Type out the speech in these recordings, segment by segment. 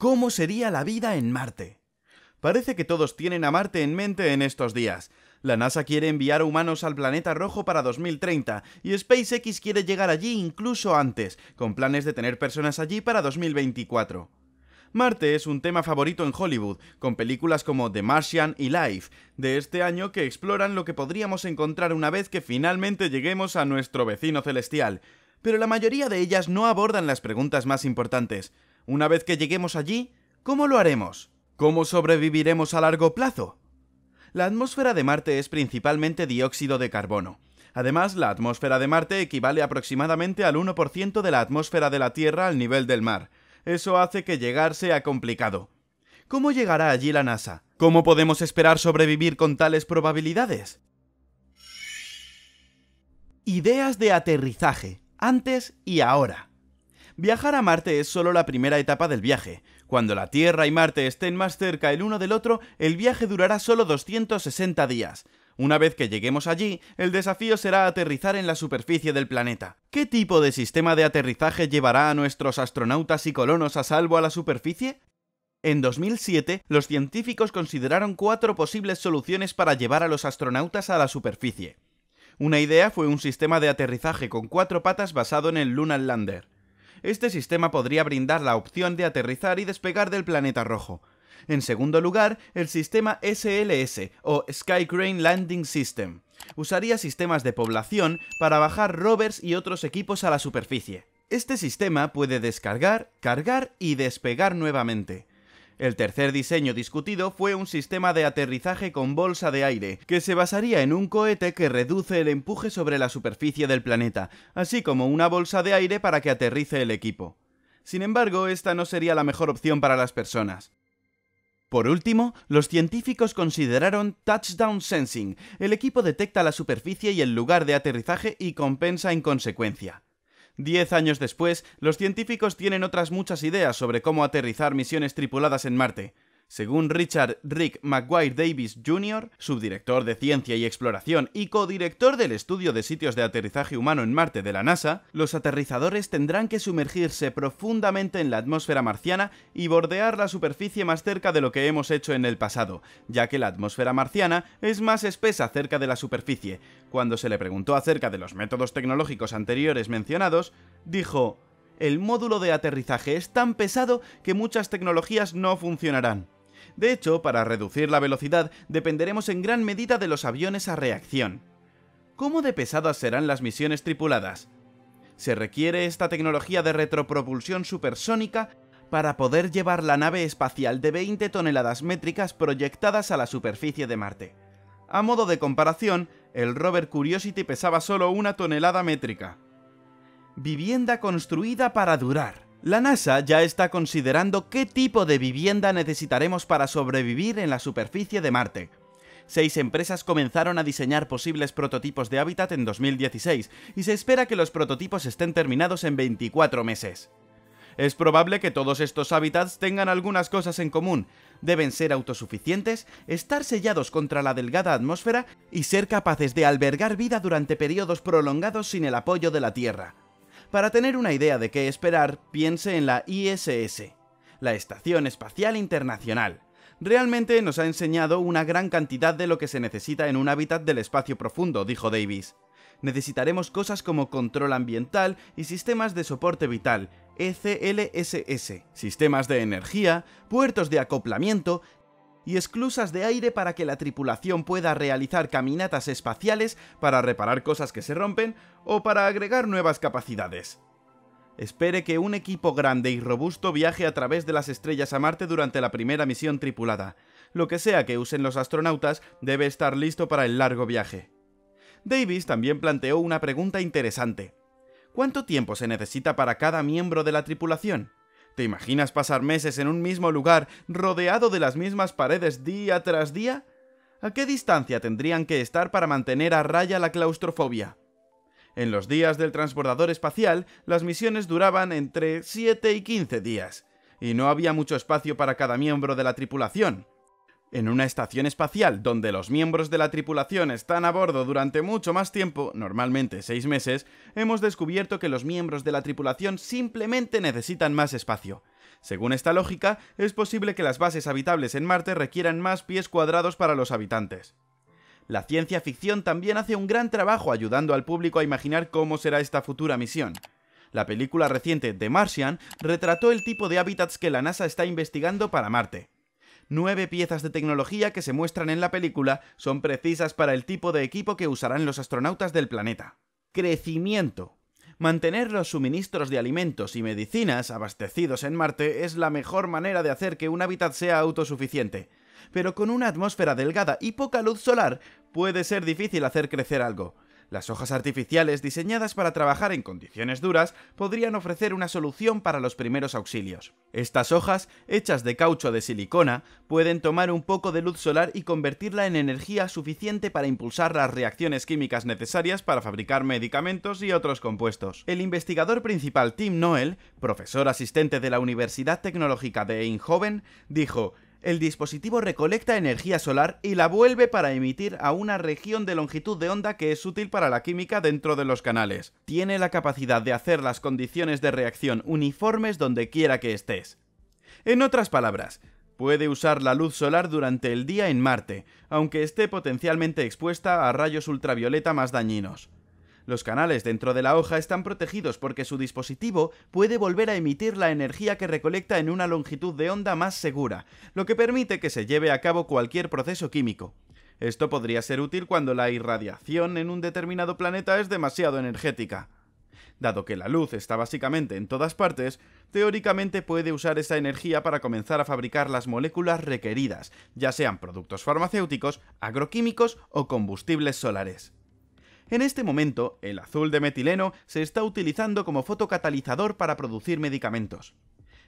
¿Cómo sería la vida en Marte? Parece que todos tienen a Marte en mente en estos días. La NASA quiere enviar humanos al planeta rojo para 2030 y SpaceX quiere llegar allí incluso antes, con planes de tener personas allí para 2024. Marte es un tema favorito en Hollywood, con películas como The Martian y Life, de este año que exploran lo que podríamos encontrar una vez que finalmente lleguemos a nuestro vecino celestial, pero la mayoría de ellas no abordan las preguntas más importantes. Una vez que lleguemos allí, ¿cómo lo haremos? ¿Cómo sobreviviremos a largo plazo? La atmósfera de Marte es principalmente dióxido de carbono. Además, la atmósfera de Marte equivale aproximadamente al 1% de la atmósfera de la Tierra al nivel del mar. Eso hace que llegar sea complicado. ¿Cómo llegará allí la NASA? ¿Cómo podemos esperar sobrevivir con tales probabilidades? Ideas de aterrizaje, antes y ahora. Viajar a Marte es solo la primera etapa del viaje. Cuando la Tierra y Marte estén más cerca el uno del otro, el viaje durará solo 260 días. Una vez que lleguemos allí, el desafío será aterrizar en la superficie del planeta. ¿Qué tipo de sistema de aterrizaje llevará a nuestros astronautas y colonos a salvo a la superficie? En 2007, los científicos consideraron cuatro posibles soluciones para llevar a los astronautas a la superficie. Una idea fue un sistema de aterrizaje con cuatro patas basado en el Lunar Lander este sistema podría brindar la opción de aterrizar y despegar del planeta rojo. En segundo lugar, el sistema SLS o Sky Crane Landing System. Usaría sistemas de población para bajar rovers y otros equipos a la superficie. Este sistema puede descargar, cargar y despegar nuevamente. El tercer diseño discutido fue un sistema de aterrizaje con bolsa de aire, que se basaría en un cohete que reduce el empuje sobre la superficie del planeta, así como una bolsa de aire para que aterrice el equipo. Sin embargo, esta no sería la mejor opción para las personas. Por último, los científicos consideraron Touchdown Sensing. El equipo detecta la superficie y el lugar de aterrizaje y compensa en consecuencia. Diez años después, los científicos tienen otras muchas ideas sobre cómo aterrizar misiones tripuladas en Marte. Según Richard Rick McGuire Davis Jr., subdirector de Ciencia y Exploración y codirector del estudio de sitios de aterrizaje humano en Marte de la NASA, los aterrizadores tendrán que sumergirse profundamente en la atmósfera marciana y bordear la superficie más cerca de lo que hemos hecho en el pasado, ya que la atmósfera marciana es más espesa cerca de la superficie. Cuando se le preguntó acerca de los métodos tecnológicos anteriores mencionados, dijo, el módulo de aterrizaje es tan pesado que muchas tecnologías no funcionarán. De hecho, para reducir la velocidad dependeremos en gran medida de los aviones a reacción. ¿Cómo de pesadas serán las misiones tripuladas? Se requiere esta tecnología de retropropulsión supersónica para poder llevar la nave espacial de 20 toneladas métricas proyectadas a la superficie de Marte. A modo de comparación, el rover Curiosity pesaba solo una tonelada métrica. Vivienda construida para durar. La NASA ya está considerando qué tipo de vivienda necesitaremos para sobrevivir en la superficie de Marte. Seis empresas comenzaron a diseñar posibles prototipos de hábitat en 2016 y se espera que los prototipos estén terminados en 24 meses. Es probable que todos estos hábitats tengan algunas cosas en común. Deben ser autosuficientes, estar sellados contra la delgada atmósfera y ser capaces de albergar vida durante periodos prolongados sin el apoyo de la Tierra. Para tener una idea de qué esperar, piense en la ISS, la Estación Espacial Internacional. Realmente nos ha enseñado una gran cantidad de lo que se necesita en un hábitat del espacio profundo, dijo Davis. Necesitaremos cosas como control ambiental y sistemas de soporte vital, ECLSS, sistemas de energía, puertos de acoplamiento, y esclusas de aire para que la tripulación pueda realizar caminatas espaciales para reparar cosas que se rompen o para agregar nuevas capacidades. Espere que un equipo grande y robusto viaje a través de las estrellas a Marte durante la primera misión tripulada. Lo que sea que usen los astronautas debe estar listo para el largo viaje. Davis también planteó una pregunta interesante. ¿Cuánto tiempo se necesita para cada miembro de la tripulación? ¿Te imaginas pasar meses en un mismo lugar, rodeado de las mismas paredes día tras día? ¿A qué distancia tendrían que estar para mantener a raya la claustrofobia? En los días del transbordador espacial, las misiones duraban entre 7 y 15 días, y no había mucho espacio para cada miembro de la tripulación. En una estación espacial donde los miembros de la tripulación están a bordo durante mucho más tiempo, normalmente seis meses, hemos descubierto que los miembros de la tripulación simplemente necesitan más espacio. Según esta lógica, es posible que las bases habitables en Marte requieran más pies cuadrados para los habitantes. La ciencia ficción también hace un gran trabajo ayudando al público a imaginar cómo será esta futura misión. La película reciente The Martian retrató el tipo de hábitats que la NASA está investigando para Marte. Nueve piezas de tecnología que se muestran en la película son precisas para el tipo de equipo que usarán los astronautas del planeta. Crecimiento. Mantener los suministros de alimentos y medicinas abastecidos en Marte es la mejor manera de hacer que un hábitat sea autosuficiente. Pero con una atmósfera delgada y poca luz solar puede ser difícil hacer crecer algo. Las hojas artificiales diseñadas para trabajar en condiciones duras podrían ofrecer una solución para los primeros auxilios. Estas hojas, hechas de caucho de silicona, pueden tomar un poco de luz solar y convertirla en energía suficiente para impulsar las reacciones químicas necesarias para fabricar medicamentos y otros compuestos. El investigador principal Tim Noel, profesor asistente de la Universidad Tecnológica de Eindhoven, dijo, el dispositivo recolecta energía solar y la vuelve para emitir a una región de longitud de onda que es útil para la química dentro de los canales. Tiene la capacidad de hacer las condiciones de reacción uniformes donde quiera que estés. En otras palabras, puede usar la luz solar durante el día en Marte, aunque esté potencialmente expuesta a rayos ultravioleta más dañinos. Los canales dentro de la hoja están protegidos porque su dispositivo puede volver a emitir la energía que recolecta en una longitud de onda más segura, lo que permite que se lleve a cabo cualquier proceso químico. Esto podría ser útil cuando la irradiación en un determinado planeta es demasiado energética. Dado que la luz está básicamente en todas partes, teóricamente puede usar esa energía para comenzar a fabricar las moléculas requeridas, ya sean productos farmacéuticos, agroquímicos o combustibles solares. En este momento, el azul de metileno se está utilizando como fotocatalizador para producir medicamentos.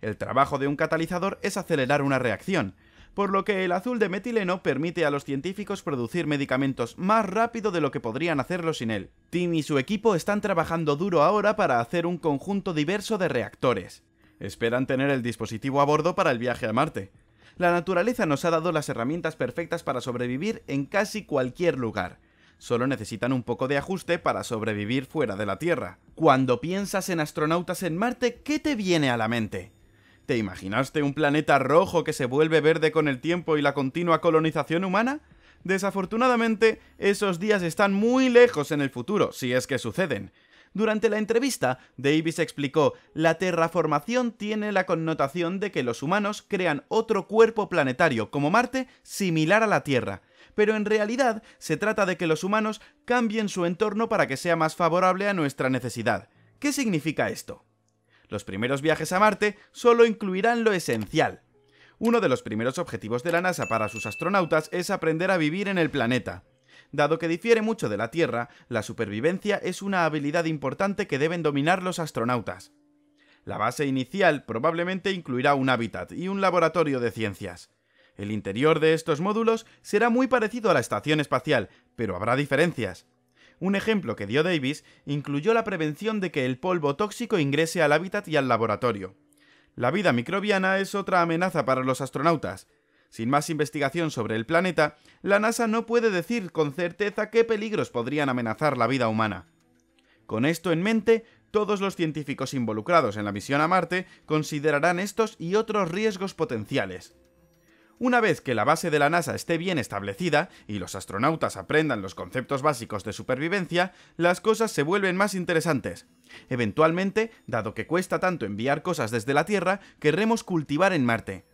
El trabajo de un catalizador es acelerar una reacción, por lo que el azul de metileno permite a los científicos producir medicamentos más rápido de lo que podrían hacerlo sin él. Tim y su equipo están trabajando duro ahora para hacer un conjunto diverso de reactores. Esperan tener el dispositivo a bordo para el viaje a Marte. La naturaleza nos ha dado las herramientas perfectas para sobrevivir en casi cualquier lugar, solo necesitan un poco de ajuste para sobrevivir fuera de la Tierra. Cuando piensas en astronautas en Marte, ¿qué te viene a la mente? ¿Te imaginaste un planeta rojo que se vuelve verde con el tiempo y la continua colonización humana? Desafortunadamente, esos días están muy lejos en el futuro, si es que suceden. Durante la entrevista, Davis explicó, la terraformación tiene la connotación de que los humanos crean otro cuerpo planetario, como Marte, similar a la Tierra, pero en realidad se trata de que los humanos cambien su entorno para que sea más favorable a nuestra necesidad. ¿Qué significa esto? Los primeros viajes a Marte solo incluirán lo esencial. Uno de los primeros objetivos de la NASA para sus astronautas es aprender a vivir en el planeta. Dado que difiere mucho de la Tierra, la supervivencia es una habilidad importante que deben dominar los astronautas. La base inicial probablemente incluirá un hábitat y un laboratorio de ciencias. El interior de estos módulos será muy parecido a la estación espacial, pero habrá diferencias. Un ejemplo que dio Davis incluyó la prevención de que el polvo tóxico ingrese al hábitat y al laboratorio. La vida microbiana es otra amenaza para los astronautas. Sin más investigación sobre el planeta, la NASA no puede decir con certeza qué peligros podrían amenazar la vida humana. Con esto en mente, todos los científicos involucrados en la misión a Marte considerarán estos y otros riesgos potenciales. Una vez que la base de la NASA esté bien establecida y los astronautas aprendan los conceptos básicos de supervivencia, las cosas se vuelven más interesantes. Eventualmente, dado que cuesta tanto enviar cosas desde la Tierra, querremos cultivar en Marte.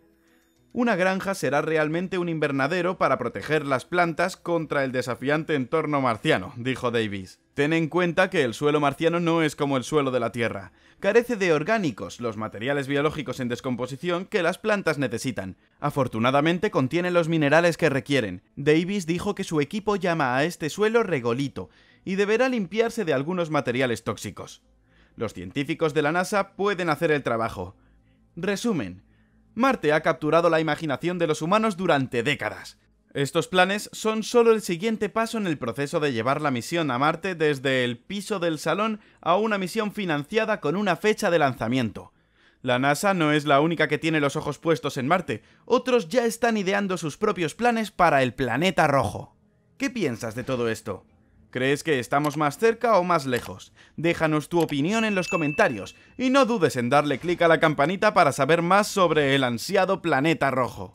Una granja será realmente un invernadero para proteger las plantas contra el desafiante entorno marciano, dijo Davis. Ten en cuenta que el suelo marciano no es como el suelo de la Tierra. Carece de orgánicos, los materiales biológicos en descomposición que las plantas necesitan. Afortunadamente contiene los minerales que requieren. Davis dijo que su equipo llama a este suelo regolito y deberá limpiarse de algunos materiales tóxicos. Los científicos de la NASA pueden hacer el trabajo. Resumen. Marte ha capturado la imaginación de los humanos durante décadas. Estos planes son solo el siguiente paso en el proceso de llevar la misión a Marte desde el piso del salón a una misión financiada con una fecha de lanzamiento. La NASA no es la única que tiene los ojos puestos en Marte, otros ya están ideando sus propios planes para el planeta rojo. ¿Qué piensas de todo esto? ¿Crees que estamos más cerca o más lejos? Déjanos tu opinión en los comentarios y no dudes en darle clic a la campanita para saber más sobre el ansiado planeta rojo.